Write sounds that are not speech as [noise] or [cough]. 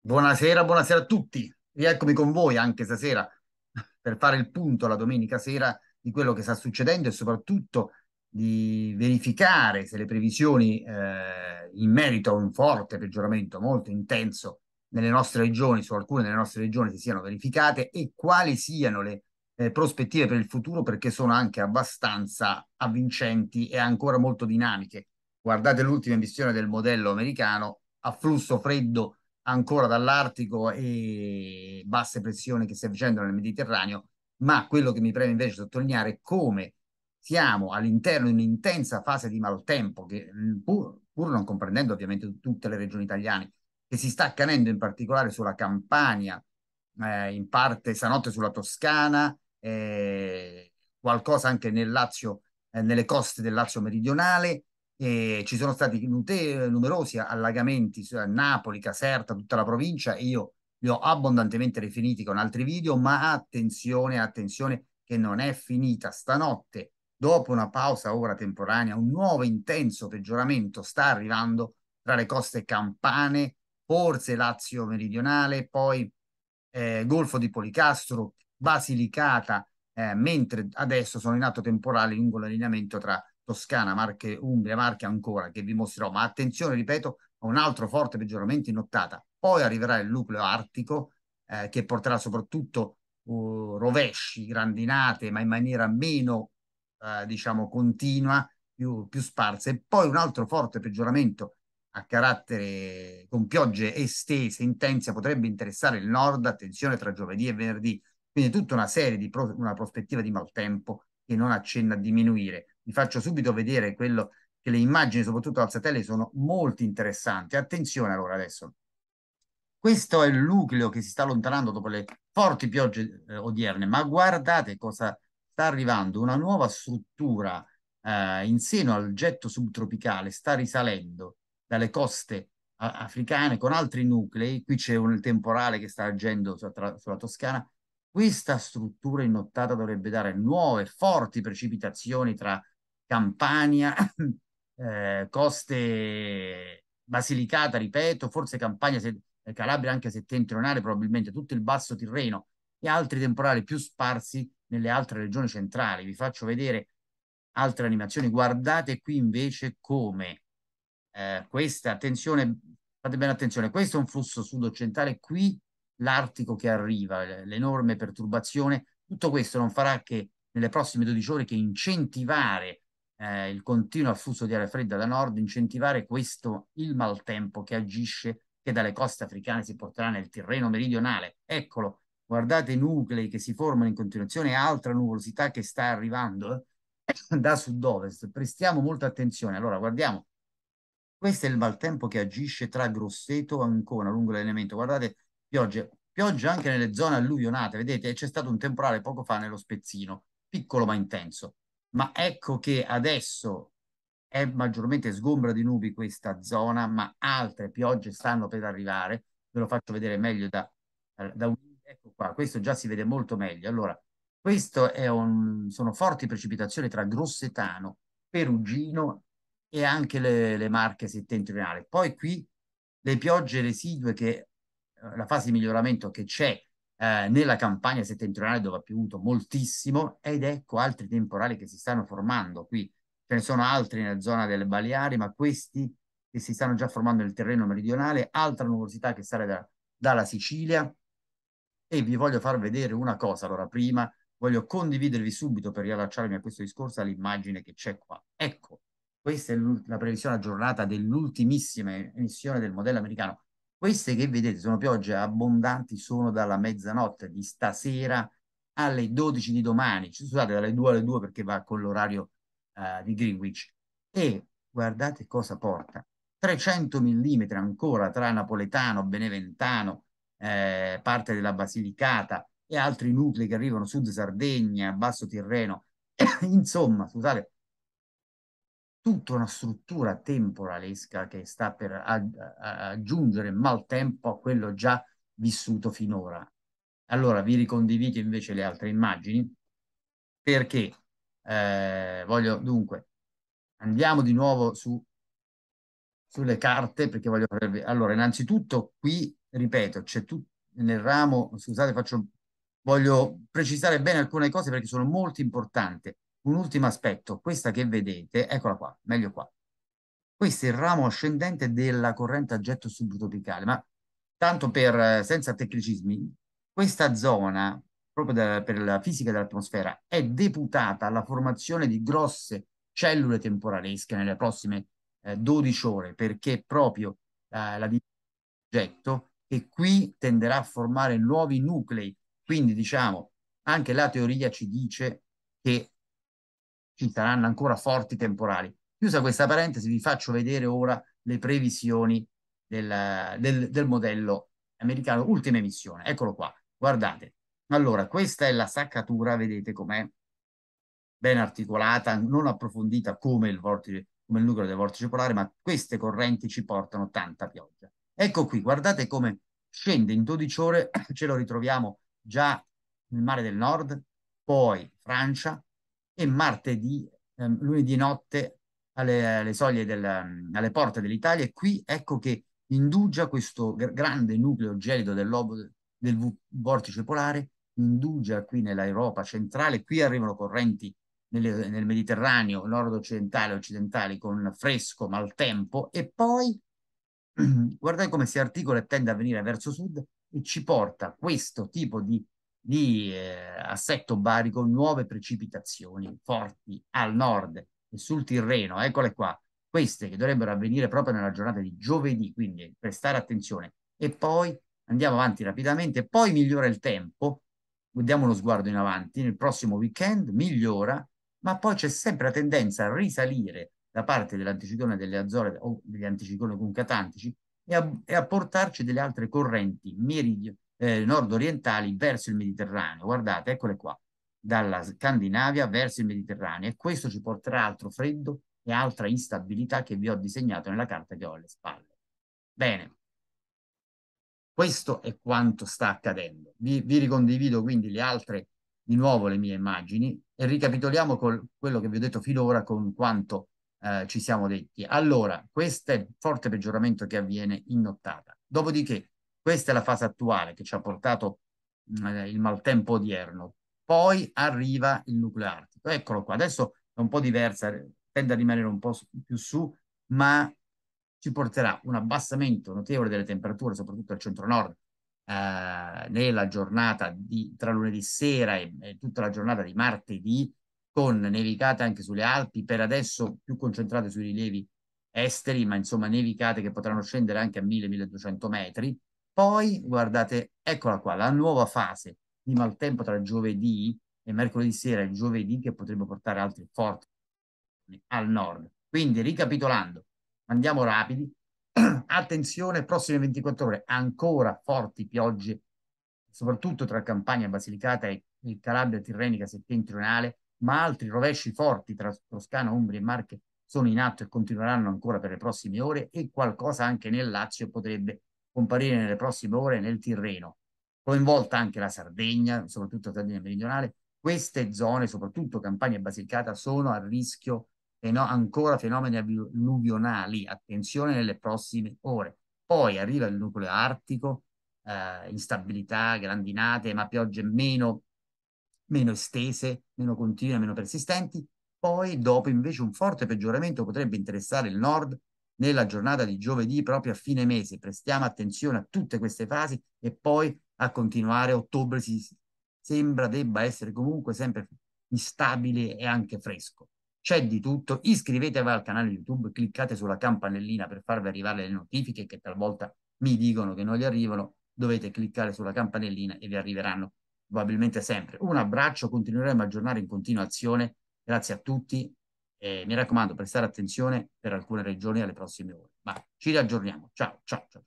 Buonasera, buonasera a tutti. Rieccomi con voi anche stasera [laughs] per fare il punto la domenica sera di quello che sta succedendo e soprattutto di verificare se le previsioni eh, in merito a un forte peggioramento molto intenso nelle nostre regioni, su alcune delle nostre regioni, si siano verificate e quali siano le eh, prospettive per il futuro perché sono anche abbastanza avvincenti e ancora molto dinamiche. Guardate l'ultima emissione del modello americano a flusso freddo ancora dall'Artico e basse pressioni che si avvicinano nel Mediterraneo, ma quello che mi preme invece sottolineare è come siamo all'interno di un'intensa fase di maltempo, che mm, pur, pur non comprendendo ovviamente tutte le regioni italiane, che si sta accanendo in particolare sulla Campania, eh, in parte stanotte sulla Toscana, eh, qualcosa anche nel Lazio, eh, nelle coste del Lazio meridionale, e ci sono stati nute- numerosi allagamenti a Napoli, Caserta, tutta la provincia io li ho abbondantemente rifiniti con altri video, ma attenzione, attenzione che non è finita stanotte. Dopo una pausa ora temporanea, un nuovo intenso peggioramento sta arrivando tra le coste campane, forse Lazio meridionale, poi eh, Golfo di Policastro, Basilicata, eh, mentre adesso sono in atto temporale lungo l'allineamento tra Toscana, Marche, Umbria, Marche ancora, che vi mostrerò, ma attenzione, ripeto, un altro forte peggioramento in nottata. Poi arriverà il nucleo artico eh, che porterà soprattutto uh, rovesci, grandinate, ma in maniera meno, uh, diciamo, continua, più, più sparse. E poi un altro forte peggioramento a carattere con piogge estese, intense, potrebbe interessare il nord, attenzione tra giovedì e venerdì. Quindi tutta una serie di pro- una prospettiva di maltempo che non accenna a diminuire vi faccio subito vedere quello che le immagini, soprattutto al satellite, sono molto interessanti. Attenzione allora adesso. Questo è il nucleo che si sta allontanando dopo le forti piogge eh, odierne, ma guardate cosa sta arrivando, una nuova struttura eh, in seno al getto subtropicale, sta risalendo dalle coste africane con altri nuclei, qui c'è un temporale che sta agendo su, sulla Toscana, questa struttura innottata dovrebbe dare nuove forti precipitazioni tra Campania, [clears throat] eh, coste Basilicata, ripeto, forse Campania, se, eh, Calabria anche settentrionale, probabilmente tutto il basso Tirreno e altri temporali più sparsi nelle altre regioni centrali. Vi faccio vedere altre animazioni. Guardate qui invece come eh, questa, attenzione, fate bene attenzione, questo è un flusso sud-occidentale, qui l'Artico che arriva, l'enorme perturbazione, tutto questo non farà che nelle prossime 12 ore che incentivare eh, il continuo afflusso di aria fredda da nord, incentivare questo il maltempo che agisce, che dalle coste africane si porterà nel terreno meridionale. Eccolo, guardate i nuclei che si formano in continuazione altra nuvolosità che sta arrivando eh, da sud-ovest. Prestiamo molta attenzione. Allora, guardiamo. Questo è il maltempo che agisce tra Grosseto e Ancona lungo l'elemento. Guardate, piogge, pioggia anche nelle zone alluvionate. Vedete, c'è stato un temporale poco fa nello Spezzino, piccolo ma intenso ma ecco che adesso è maggiormente sgombra di nubi questa zona, ma altre piogge stanno per arrivare, ve lo faccio vedere meglio da, eh, da un... Ecco qua, questo già si vede molto meglio. Allora, questo è un... sono forti precipitazioni tra Grossetano, Perugino e anche le, le Marche settentrionali. Poi qui le piogge residue che eh, la fase di miglioramento che c'è eh, nella campagna settentrionale dove ha piovuto moltissimo ed ecco altri temporali che si stanno formando qui. Ce ne sono altri nella zona delle Baleari, ma questi che si stanno già formando nel terreno meridionale, altra numerosità che sale da, dalla Sicilia. E vi voglio far vedere una cosa. Allora, prima voglio condividervi subito per riallacciarmi a questo discorso all'immagine che c'è qua. Ecco, questa è la previsione aggiornata dell'ultimissima emissione del modello americano queste che vedete sono piogge abbondanti, sono dalla mezzanotte di stasera alle 12 di domani, scusate, dalle 2 alle 2 perché va con l'orario uh, di Greenwich. E guardate cosa porta. 300 mm ancora tra Napoletano, Beneventano, eh, parte della Basilicata e altri nuclei che arrivano sud Sardegna, Basso Tirreno. [coughs] Insomma, scusate, tutta una struttura temporalesca che sta per aggiungere maltempo a quello già vissuto finora. Allora vi ricondivido invece le altre immagini perché eh, voglio dunque andiamo di nuovo su, sulle carte perché voglio farvi allora innanzitutto qui ripeto c'è tutto nel ramo scusate faccio voglio precisare bene alcune cose perché sono molto importanti un ultimo aspetto, questa che vedete, eccola qua, meglio qua. Questo è il ramo ascendente della corrente a getto subtropicale, ma tanto per, eh, senza tecnicismi, questa zona, proprio da, per la fisica dell'atmosfera, è deputata alla formazione di grosse cellule temporalesche nelle prossime eh, 12 ore, perché proprio eh, la getto che qui tenderà a formare nuovi nuclei. Quindi, diciamo, anche la teoria ci dice che ci saranno ancora forti temporali. Chiusa questa parentesi, vi faccio vedere ora le previsioni del, del, del modello americano, ultima emissione. Eccolo qua, guardate. Allora, questa è la saccatura, vedete com'è ben articolata, non approfondita come il, vortice, come il nucleo del vortice polare, ma queste correnti ci portano tanta pioggia. Ecco qui, guardate come scende in 12 ore, [coughs] ce lo ritroviamo già nel mare del nord, poi Francia, e martedì, ehm, lunedì notte alle, alle soglie del, alle porte dell'Italia e qui ecco che indugia questo gr grande nucleo gelido del lobo del vortice polare, indugia qui nella Europa centrale, qui arrivano correnti nelle, nel Mediterraneo nord-occidentale e occidentale con fresco maltempo e poi [clears throat] guardate come si articola e tende a venire verso sud e ci porta questo tipo di di eh, assetto barico nuove precipitazioni forti al nord e sul Tirreno, eccole qua, queste che dovrebbero avvenire proprio nella giornata di giovedì, quindi prestare attenzione. E poi andiamo avanti rapidamente, poi migliora il tempo, diamo uno sguardo in avanti, nel prossimo weekend migliora, ma poi c'è sempre la tendenza a risalire da parte dell'anticiclone delle Azzore o degli anticicloni concatantici e a, e a portarci delle altre correnti meridionali eh, nord-orientali verso il Mediterraneo. Guardate, eccole qua, dalla Scandinavia verso il Mediterraneo. E questo ci porterà altro freddo e altra instabilità che vi ho disegnato nella carta che ho alle spalle. Bene. Questo è quanto sta accadendo. Vi, vi ricondivido quindi le altre, di nuovo le mie immagini e ricapitoliamo con quello che vi ho detto finora con quanto eh, ci siamo detti. Allora, questo è il forte peggioramento che avviene in nottata. Dopodiché, questa è la fase attuale che ci ha portato mm, eh, il maltempo odierno. Poi arriva il nucleare artico. Eccolo qua, adesso è un po' diversa, eh, tende a rimanere un po' più su, ma ci porterà un abbassamento notevole delle temperature, soprattutto al centro-nord, eh, nella giornata di, tra lunedì sera e, e tutta la giornata di martedì, con nevicate anche sulle Alpi, per adesso più concentrate sui rilievi esteri, ma insomma nevicate che potranno scendere anche a 1000-1200 metri. Poi, guardate, eccola qua, la nuova fase di maltempo tra giovedì e mercoledì sera e giovedì che potrebbe portare altri forti al nord. Quindi, ricapitolando, andiamo rapidi. [clears throat] Attenzione, prossime 24 ore, ancora forti piogge, soprattutto tra Campania, Basilicata e Calabria Tirrenica settentrionale, ma altri rovesci forti tra Toscana, Umbria e Marche sono in atto e continueranno ancora per le prossime ore e qualcosa anche nel Lazio potrebbe comparire nelle prossime ore nel Tirreno, coinvolta anche la Sardegna, soprattutto la Sardegna meridionale. Queste zone, soprattutto Campania e Basilicata, sono a rischio feno- ancora fenomeni alluvionali. Attenzione nelle prossime ore. Poi arriva il nucleo artico, eh, instabilità, grandinate, ma piogge meno, meno estese, meno continue, meno persistenti. Poi, dopo invece un forte peggioramento potrebbe interessare il nord, nella giornata di giovedì, proprio a fine mese. Prestiamo attenzione a tutte queste fasi e poi a continuare. Ottobre si sembra debba essere comunque sempre instabile e anche fresco. C'è di tutto. Iscrivetevi al canale YouTube, cliccate sulla campanellina per farvi arrivare le notifiche che talvolta mi dicono che non gli arrivano. Dovete cliccare sulla campanellina e vi arriveranno probabilmente sempre. Un abbraccio, continueremo a aggiornare in continuazione. Grazie a tutti eh, mi raccomando, prestare attenzione per alcune regioni alle prossime ore. Ma ci riaggiorniamo. Ciao, ciao, ciao.